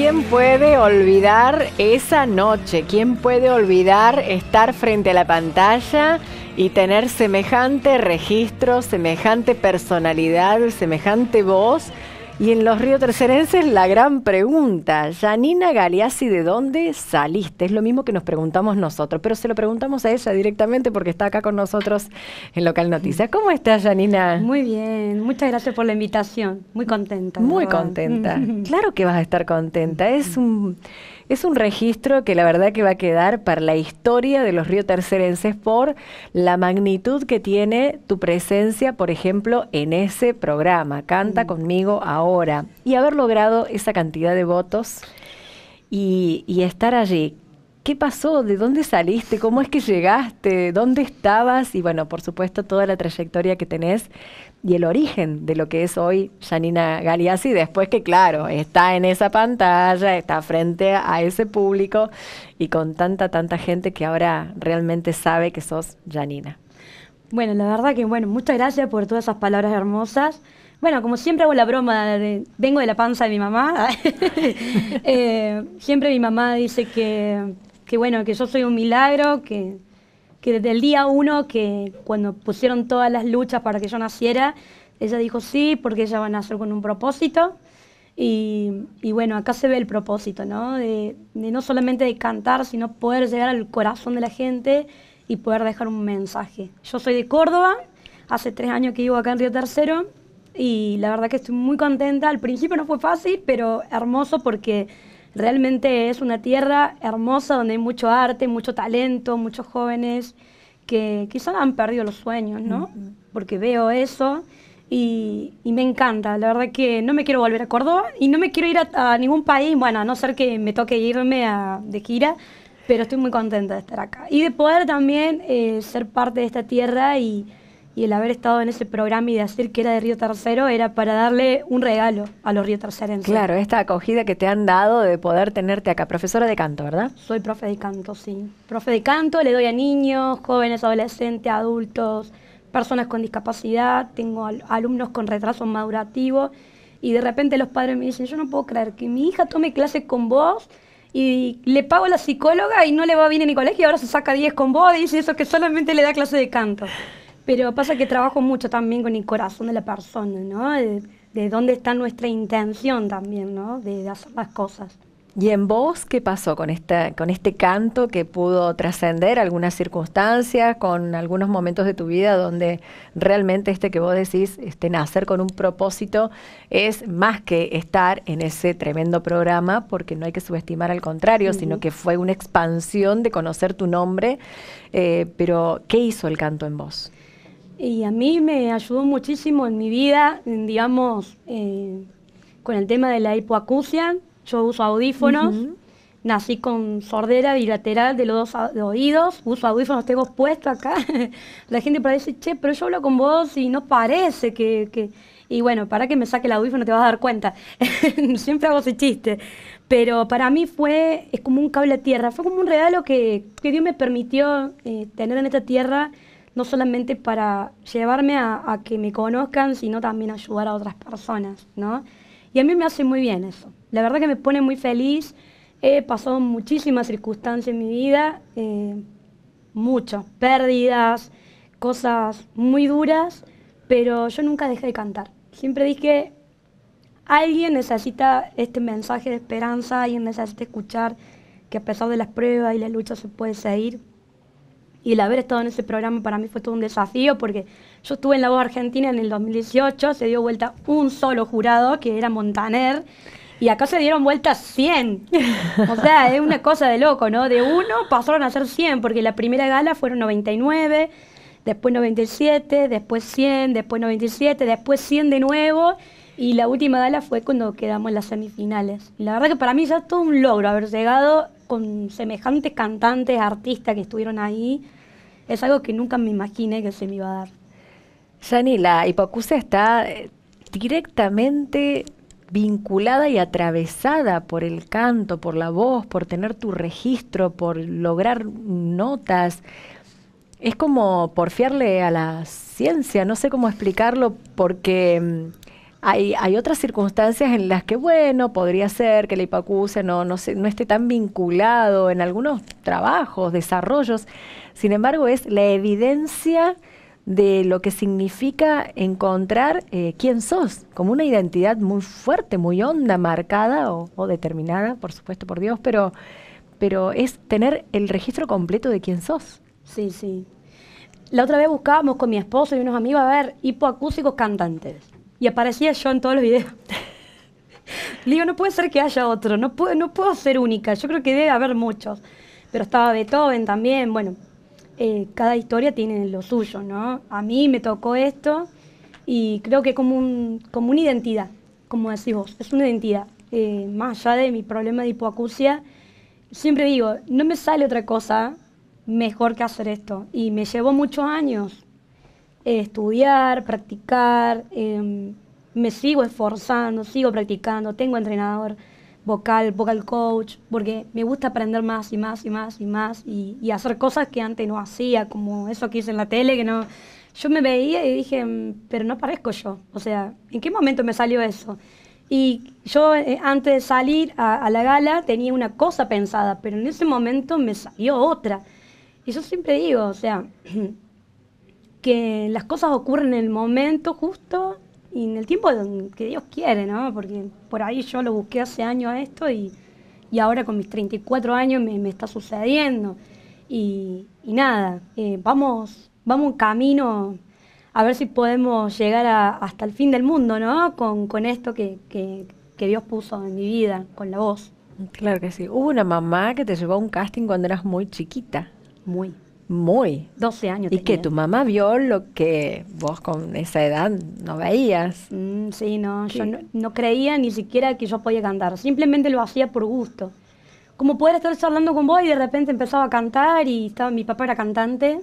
¿Quién puede olvidar esa noche? ¿Quién puede olvidar estar frente a la pantalla y tener semejante registro, semejante personalidad, semejante voz? Y en los ríos tercerenses, la gran pregunta. Janina Galeazzi, ¿de dónde saliste? Es lo mismo que nos preguntamos nosotros, pero se lo preguntamos a ella directamente porque está acá con nosotros en Local Noticias. ¿Cómo estás, Janina? Muy bien, muchas gracias por la invitación. Muy contenta. Muy contenta. claro que vas a estar contenta. Es un es un registro que la verdad que va a quedar para la historia de los tercerenses por la magnitud que tiene tu presencia, por ejemplo, en ese programa, Canta mm. conmigo ahora, y haber logrado esa cantidad de votos y estar allí. ¿qué pasó? ¿De dónde saliste? ¿Cómo es que llegaste? ¿Dónde estabas? Y bueno, por supuesto, toda la trayectoria que tenés y el origen de lo que es hoy Janina Galeazzi, después que, claro, está en esa pantalla, está frente a ese público y con tanta, tanta gente que ahora realmente sabe que sos Yanina. Bueno, la verdad que, bueno, muchas gracias por todas esas palabras hermosas. Bueno, como siempre hago la broma, de, vengo de la panza de mi mamá. Eh, siempre mi mamá dice que que bueno, que yo soy un milagro, que, que desde el día uno, que cuando pusieron todas las luchas para que yo naciera, ella dijo sí, porque ella va a nacer con un propósito. Y, y bueno, acá se ve el propósito, ¿no? De, de, no solamente de cantar, sino poder llegar al corazón de la gente y poder dejar un mensaje. Yo soy de Córdoba, hace tres años que vivo acá en Río Tercero y la verdad que estoy muy contenta. Al principio no fue fácil, pero hermoso porque Realmente es una tierra hermosa donde hay mucho arte, mucho talento, muchos jóvenes que quizás han perdido los sueños, ¿no? Porque veo eso y, me encanta. La verdad que no me quiero volver a Córdoba y no me quiero ir a, ningún país, bueno, a no ser que me toque irme a, de gira, pero estoy muy contenta de estar acá y de poder también eh, ser parte de esta tierra y y el haber estado en ese programa y decir que era de Río Tercero era para darle un regalo a los río tercerenses. Claro, esta acogida que te han dado de poder tenerte acá, profesora de canto, ¿verdad? Soy profe de canto, sí. Profe de canto, le doy a niños, jóvenes, adolescentes, adultos, personas con discapacidad, tengo alumnos con retraso madurativo y de repente los padres me dicen, yo no puedo creer que mi hija tome clases con vos y le pago a la psicóloga y no le va bien en el colegio y ahora se saca 10 con vos y dice eso que solamente le da clase de canto. Pero pasa que trabajo mucho también con el corazón de la persona, ¿no? De, dónde está nuestra intención también, ¿no? De, hacer las cosas. ¿Y en vos qué pasó con, con este canto que pudo trascender algunas circunstancias, con algunos momentos de tu vida donde realmente este que vos decís, este nacer con un propósito, es más que estar en ese tremendo programa, porque no hay que subestimar al contrario, sino que fue una expansión de conocer tu nombre. Eh, pero, ¿qué hizo el canto en vos? Y a mí me ayudó muchísimo en mi vida, digamos, eh, con el tema de la hipoacusia. Yo uso audífonos, nací con sordera bilateral de los dos oídos, uso audífonos, tengo puesto acá. la gente parece, che, pero yo hablo con vos y no parece que... Y bueno, para que me saque el audífono te vas a dar cuenta. Siempre hago ese chiste. Pero para mí fue, es como un cable a tierra, fue como un regalo que, Dios me permitió eh, tener en esta tierra no solamente para llevarme a, que me conozcan, sino también ayudar a otras personas, ¿no? Y a mí me hace muy bien eso. La verdad que me pone muy feliz. He pasado muchísimas circunstancias en mi vida, muchas eh, mucho, pérdidas, cosas muy duras, pero yo nunca dejé de cantar. Siempre dije, alguien necesita este mensaje de esperanza, alguien necesita escuchar que a pesar de las pruebas y la lucha se puede seguir y el haber estado en ese programa para mí fue todo un desafío porque yo estuve en La Voz Argentina en el 2018, se dio vuelta un solo jurado, que era Montaner, y acá se dieron vueltas 100. O sea, es una cosa de loco, ¿no? De uno pasaron a ser 100, porque la primera gala fueron 99, después 97, después 100, después 97, después 100 de nuevo. Y la última gala fue cuando quedamos en las semifinales. la verdad que para mí ya es todo un logro haber llegado con semejantes cantantes, artistas que estuvieron ahí, es algo que nunca me imaginé que se me iba a dar. Yani, la hipoacusia está eh, directamente vinculada y atravesada por el canto, por la voz, por tener tu registro, por lograr notas. Es como porfiarle a la ciencia, no sé cómo explicarlo, porque mm, hay, otras circunstancias en las que, bueno, podría ser que la hipoacusia no, esté tan vinculado en algunos trabajos, desarrollos. Sin embargo, es la evidencia de lo que significa encontrar eh, quién sos, como una identidad muy fuerte, muy honda, marcada o, determinada, por supuesto, por Dios, pero, pero es tener el registro completo de quién sos. Sí, sí. La otra vez buscábamos con mi esposo y unos amigos a ver hipoacúsicos cantantes. Y aparecía yo en todos los videos. Le digo, no puede ser que haya otro, no puedo, no puedo ser única, yo creo que debe haber muchos. Pero estaba Beethoven también, bueno, eh, cada historia tiene lo suyo, ¿no? A mí me tocó esto y creo que como, un, como una identidad, como decís vos, es una identidad. Eh, más allá de mi problema de hipoacusia, siempre digo, no me sale otra cosa mejor que hacer esto. Y me llevó muchos años, eh, estudiar, practicar, em, me sigo esforzando, sigo practicando, tengo entrenador vocal, vocal coach, porque me gusta aprender más y más y más y más y, hacer cosas que antes no hacía, como eso que hice en la tele, que no... Yo me veía y dije, mm, pero no parezco yo, o sea, ¿en qué momento me salió eso? Y yo eh, antes de salir a, a, la gala tenía una cosa pensada, pero en ese momento me salió otra. Y yo siempre digo, o sea, que las cosas ocurren en el momento justo y en el tiempo que Dios quiere, ¿no? Porque por ahí yo lo busqué hace años a esto y, ahora con mis 34 años me, está sucediendo. Y, nada, eh, vamos, vamos un camino a ver si podemos llegar hasta el fin del mundo, ¿no? Con, esto que, que Dios puso en mi vida, con la voz. Claro que sí. Hubo una mamá que te llevó a un casting cuando eras muy chiquita. Muy. Muy. 12 años. Y que tu mamá vio lo que vos con esa edad no veías. Mm, sí, no, yo no, creía ni siquiera que yo podía cantar, simplemente lo hacía por gusto. Como poder estar hablando con vos y de repente empezaba a cantar y estaba, mi papá era cantante,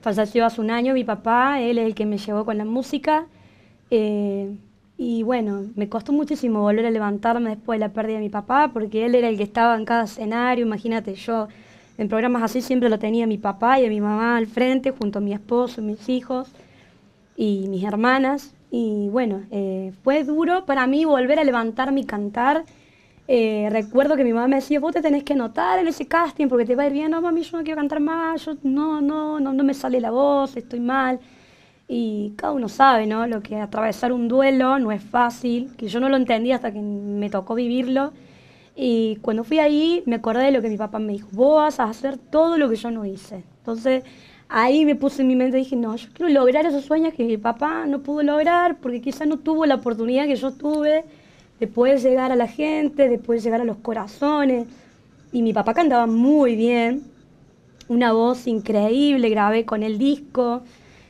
falleció hace un año mi papá, él es el que me llevó con la música. Eh, y bueno, me costó muchísimo volver a levantarme después de la pérdida de mi papá, porque él era el que estaba en cada escenario, imagínate, yo en programas así siempre lo tenía mi papá y mi mamá al frente, junto a mi esposo, mis hijos y mis hermanas. Y bueno, eh, fue duro para mí volver a levantarme y cantar. Eh, recuerdo que mi mamá me decía, vos te tenés que notar en ese casting porque te va a ir bien. No, mami, yo no quiero cantar más, yo no, no, no, no me sale la voz, estoy mal. Y cada uno sabe, ¿no? Lo que atravesar un duelo no es fácil, que yo no lo entendí hasta que me tocó vivirlo y cuando fui ahí me acordé de lo que mi papá me dijo, vos vas a hacer todo lo que yo no hice. Entonces ahí me puse en mi mente, dije, no, yo quiero lograr esos sueños que mi papá no pudo lograr porque quizás no tuvo la oportunidad que yo tuve de poder llegar a la gente, de poder llegar a los corazones. Y mi papá cantaba muy bien, una voz increíble, grabé con el disco.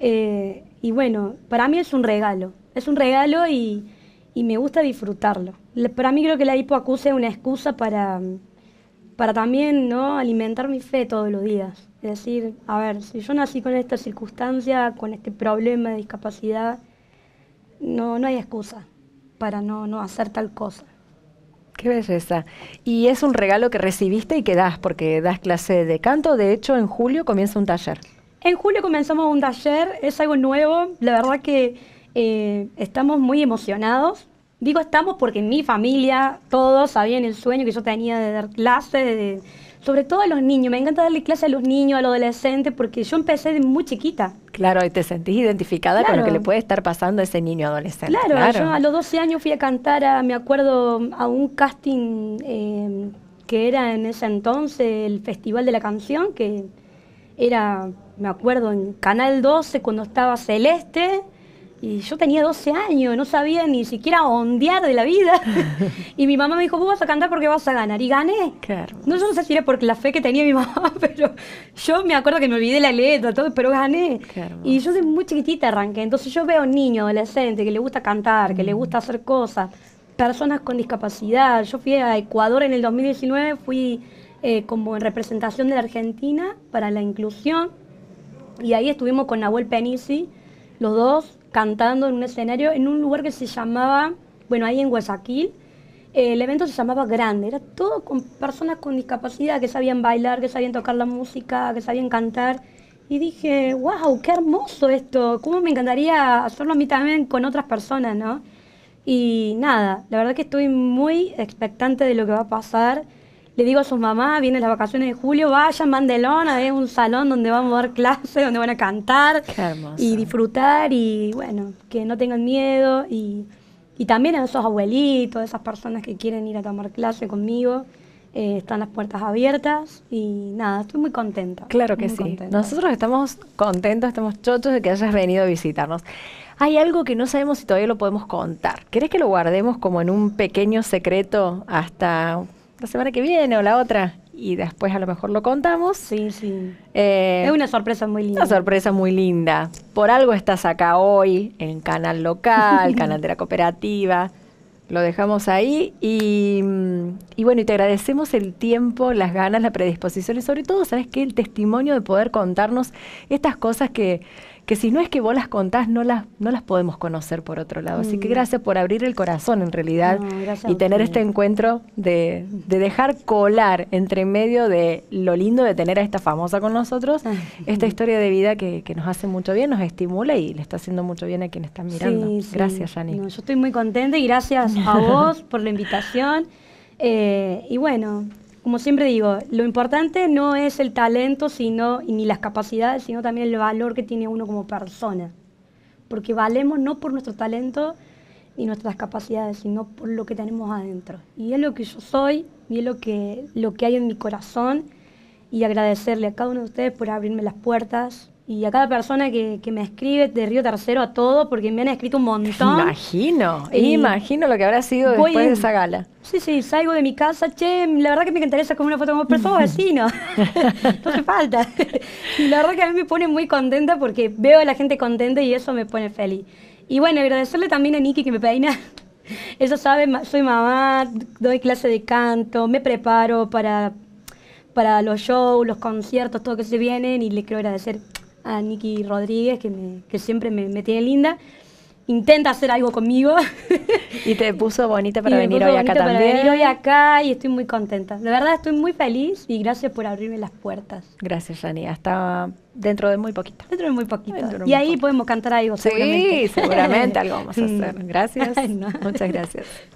Eh, y bueno, para mí es un regalo, es un regalo y y me gusta disfrutarlo. Para mí creo que la hipoacusia es una excusa para, para también ¿no? alimentar mi fe todos los días. Es decir, a ver, si yo nací con esta circunstancia, con este problema de discapacidad, no, no hay excusa para no, no hacer tal cosa. Qué belleza. Y es un regalo que recibiste y que das, porque das clase de canto. De hecho, en julio comienza un taller. En julio comenzamos un taller, es algo nuevo. La verdad que eh, estamos muy emocionados. Digo estamos porque en mi familia todos sabían el sueño que yo tenía de dar clases, sobre todo a los niños. Me encanta darle clases a los niños, a los adolescentes, porque yo empecé de muy chiquita. Claro, y te sentís identificada con lo que le puede estar pasando a ese niño adolescente. Claro, yo a los 12 años fui a cantar, me acuerdo, a un casting eh, que era en ese entonces el Festival de la Canción, que era, me acuerdo, en Canal 12 cuando estaba Celeste y yo tenía 12 años, no sabía ni siquiera ondear de la vida. y mi mamá me dijo, vos vas a cantar porque vas a ganar. Y gané. No, yo no sé si era por la fe que tenía mi mamá, pero yo me acuerdo que me olvidé la letra, todo, pero gané. Y yo desde muy chiquitita arranqué. Entonces yo veo niños, adolescentes, que le gusta cantar, que le gusta hacer cosas, personas con discapacidad. Yo fui a Ecuador en el 2019, fui eh, como en representación de la Argentina para la inclusión. Y ahí estuvimos con Nahuel Penisi, los dos, cantando en un escenario en un lugar que se llamaba, bueno, ahí en Guayaquil. el evento se llamaba Grande, era todo con personas con discapacidad que sabían bailar, que sabían tocar la música, que sabían cantar. Y dije, wow, qué hermoso esto, cómo me encantaría hacerlo a mí también con otras personas, ¿no? Y nada, la verdad que estoy muy expectante de lo que va a pasar le digo a sus mamás, vienen las vacaciones de julio, vayan, Mandelona, es un salón donde vamos a dar clase, donde van a cantar y disfrutar y bueno, que no tengan miedo y, también a esos abuelitos, a esas personas que quieren ir a tomar clase conmigo. Eh, están las puertas abiertas y nada, estoy muy contenta. Claro que sí. Nosotros estamos contentos, estamos chochos de que hayas venido a visitarnos. Hay algo que no sabemos si todavía lo podemos contar. ¿Querés que lo guardemos como en un pequeño secreto hasta la semana que viene o la otra. Y después a lo mejor lo contamos. Sí, sí. Eh, es una sorpresa muy linda. Una sorpresa muy linda. Por algo estás acá hoy, en canal local, canal de la cooperativa. Lo dejamos ahí y, bueno, y te agradecemos el tiempo, las ganas, la predisposición y sobre todo, ¿sabes qué? El testimonio de poder contarnos estas cosas que, que si no es que vos las contás, no las, no las podemos conocer por otro lado. Así que mm. gracias por abrir el corazón en realidad y tener este encuentro de, dejar colar entre medio de lo lindo de tener a esta famosa con nosotros, ah. esta historia de vida que, nos hace mucho bien, nos estimula y le está haciendo mucho bien a quien está mirando. gracias, Yanni. yo estoy muy contenta y gracias a vos por la invitación. Eh, y bueno, como siempre digo, lo importante no es el talento sino, ni las capacidades, sino también el valor que tiene uno como persona. Porque valemos no por nuestro talento ni nuestras capacidades, sino por lo que tenemos adentro. Y es lo que yo soy, y es lo que, lo que hay en mi corazón, y agradecerle a cada uno de ustedes por abrirme las puertas, y a cada persona que, me escribe de Río Tercero a todo, porque me han escrito un montón. Imagino, imagino lo que habrá sido después de esa gala. Sí, sí, salgo de mi casa, che, la verdad que me interesa como una foto como, pero vecinos, no falta. y la verdad que a mí me pone muy contenta porque veo a la gente contenta y eso me pone feliz. Y bueno, agradecerle también a Niki que me peina. Eso sabe, soy mamá, doy clase de canto, me preparo para, para los shows, los conciertos, todo lo que se vienen y le quiero agradecer a Nicky Rodríguez, que, que siempre me, tiene linda. Intenta hacer algo conmigo. y te puso bonita para venir me puso hoy acá para venir hoy acá y estoy muy contenta. De verdad estoy muy feliz y gracias por abrirme las puertas. Gracias, Rani. Hasta dentro de muy poquito. Dentro de muy poquito. y ahí podemos cantar algo. Sí, seguramente, algo vamos a hacer. Gracias. Muchas gracias.